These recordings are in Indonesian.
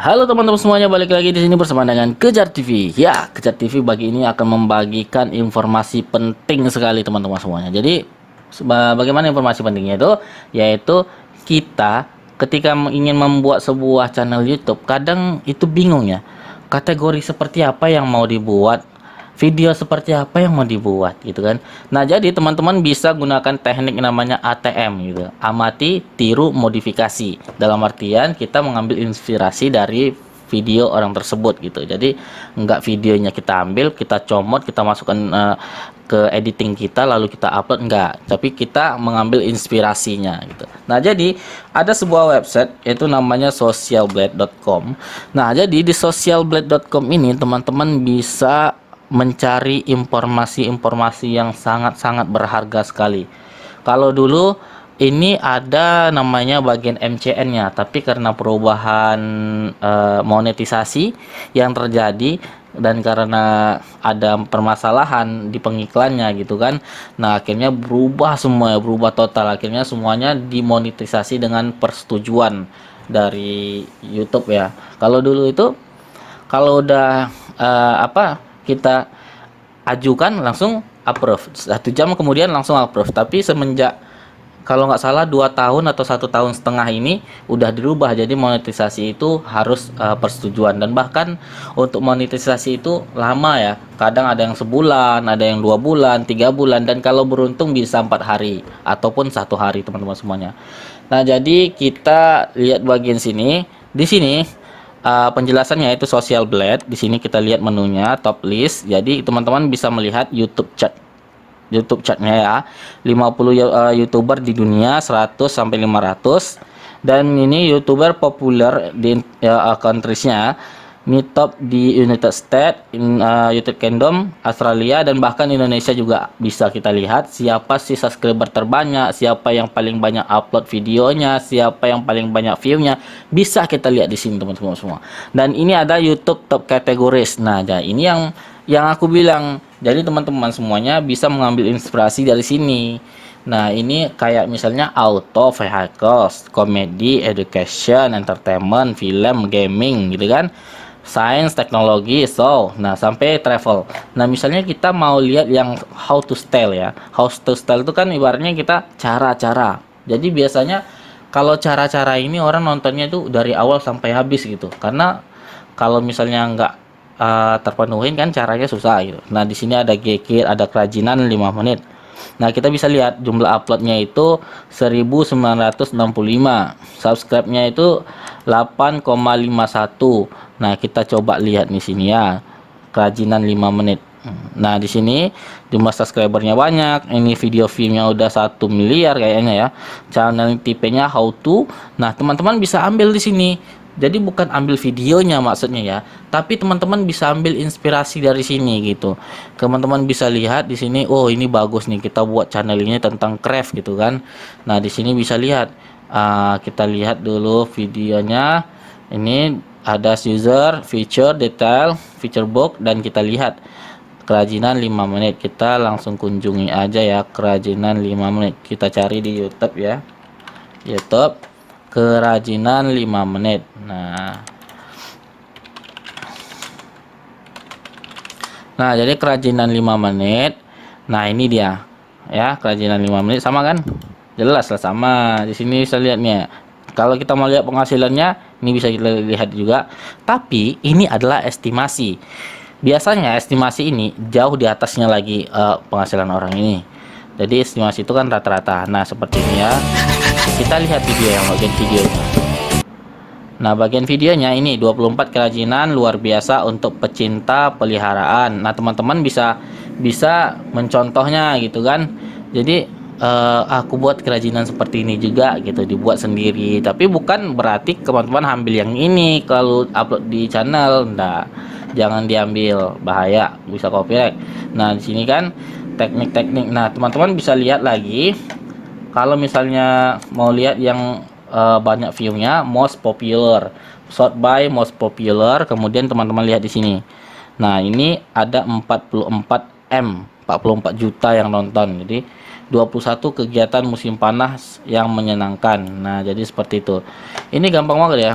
Halo teman-teman semuanya, balik lagi di sini bersama dengan Kejar TV. Ya, Kejar TV bagi ini akan membagikan informasi penting sekali teman-teman semuanya. Jadi bagaimana informasi pentingnya itu? Yaitu kita ketika ingin membuat sebuah channel YouTube, kadang itu bingung ya. Kategori seperti apa yang mau dibuat, video seperti apa yang mau dibuat gitu kan nah jadi teman-teman bisa gunakan teknik namanya ATM gitu amati tiru modifikasi dalam artian kita mengambil inspirasi dari video orang tersebut gitu jadi nggak videonya kita ambil kita comot kita masukkan uh, ke editing kita lalu kita upload enggak tapi kita mengambil inspirasinya gitu nah jadi ada sebuah website yaitu namanya socialblade.com nah jadi di socialblade.com ini teman-teman bisa mencari informasi-informasi yang sangat-sangat berharga sekali. Kalau dulu ini ada namanya bagian MCN-nya, tapi karena perubahan e, monetisasi yang terjadi dan karena ada permasalahan di pengiklannya gitu kan nah akhirnya berubah semua berubah total akhirnya semuanya dimonetisasi dengan persetujuan dari YouTube ya kalau dulu itu kalau udah e, apa kita ajukan langsung approve satu jam kemudian langsung approve tapi semenjak kalau nggak salah dua tahun atau satu tahun setengah ini udah dirubah jadi monetisasi itu harus uh, persetujuan dan bahkan untuk monetisasi itu lama ya kadang ada yang sebulan ada yang dua bulan tiga bulan dan kalau beruntung bisa empat hari ataupun satu hari teman-teman semuanya nah jadi kita lihat bagian sini di sini uh, penjelasannya itu social blade. Di sini kita lihat menunya top list. Jadi teman-teman bisa melihat YouTube chat. YouTube chatnya ya. 50 uh, eh, YouTuber di dunia 100 sampai 500 dan ini YouTuber populer di uh, countriesnya Meetup top di United States, in, uh, United Kingdom, Australia dan bahkan Indonesia juga bisa kita lihat siapa sih subscriber terbanyak, siapa yang paling banyak upload videonya, siapa yang paling banyak viewnya, bisa kita lihat di sini teman-teman semua. Dan ini ada YouTube top categories. Nah, ya, ini yang yang aku bilang. Jadi teman-teman semuanya bisa mengambil inspirasi dari sini. Nah, ini kayak misalnya auto, vehicles, comedy, education, entertainment, film, gaming gitu kan science, teknologi, so. Nah, sampai travel. Nah, misalnya kita mau lihat yang how to style ya. How to style itu kan ibaratnya kita cara-cara. Jadi biasanya kalau cara-cara ini orang nontonnya itu dari awal sampai habis gitu. Karena kalau misalnya nggak uh, terpenuhin kan caranya susah gitu. Nah, di sini ada gekir, ada kerajinan 5 menit. Nah, kita bisa lihat jumlah uploadnya itu 1965, subscribe-nya itu 8,51. Nah, kita coba lihat di sini ya. Kerajinan 5 menit. Nah, di sini jumlah subscribernya banyak. Ini video filmnya nya udah 1 miliar kayaknya ya. Channel tipenya how to. Nah, teman-teman bisa ambil di sini jadi bukan ambil videonya maksudnya ya tapi teman-teman bisa ambil inspirasi dari sini gitu teman-teman bisa lihat di sini oh ini bagus nih kita buat channel ini tentang craft gitu kan nah di sini bisa lihat uh, kita lihat dulu videonya ini ada user feature detail feature book, dan kita lihat kerajinan 5 menit kita langsung kunjungi aja ya kerajinan 5 menit kita cari di YouTube ya YouTube kerajinan 5 menit nah nah jadi kerajinan 5 menit nah ini dia ya kerajinan 5 menit sama kan jelas lah sama di sini bisa lihatnya kalau kita mau lihat penghasilannya ini bisa kita lihat juga tapi ini adalah estimasi biasanya estimasi ini jauh di atasnya lagi uh, penghasilan orang ini jadi estimasi itu kan rata-rata nah seperti ini ya kita lihat video yang bagian videonya nah bagian videonya ini 24 kerajinan luar biasa untuk pecinta peliharaan nah teman-teman bisa bisa mencontohnya gitu kan jadi uh, aku buat kerajinan seperti ini juga gitu dibuat sendiri tapi bukan berarti teman-teman ambil yang ini kalau upload di channel enggak jangan diambil bahaya bisa copyright nah di sini kan teknik-teknik nah teman-teman bisa lihat lagi kalau misalnya mau lihat yang uh, banyak viewnya most popular short by most popular kemudian teman-teman lihat di sini nah ini ada 44 M 44 juta yang nonton jadi 21 kegiatan musim panas yang menyenangkan nah jadi seperti itu ini gampang banget ya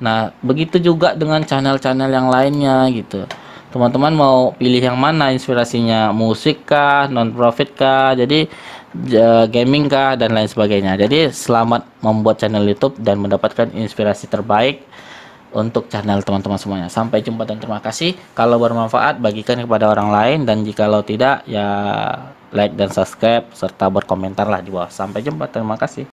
Nah begitu juga dengan channel-channel yang lainnya gitu teman-teman mau pilih yang mana inspirasinya musik kah non profit kah jadi gaming kah dan lain sebagainya jadi selamat membuat channel YouTube dan mendapatkan inspirasi terbaik untuk channel teman-teman semuanya sampai jumpa dan terima kasih kalau bermanfaat bagikan kepada orang lain dan jika lo tidak ya like dan subscribe serta berkomentar lah di bawah sampai jumpa terima kasih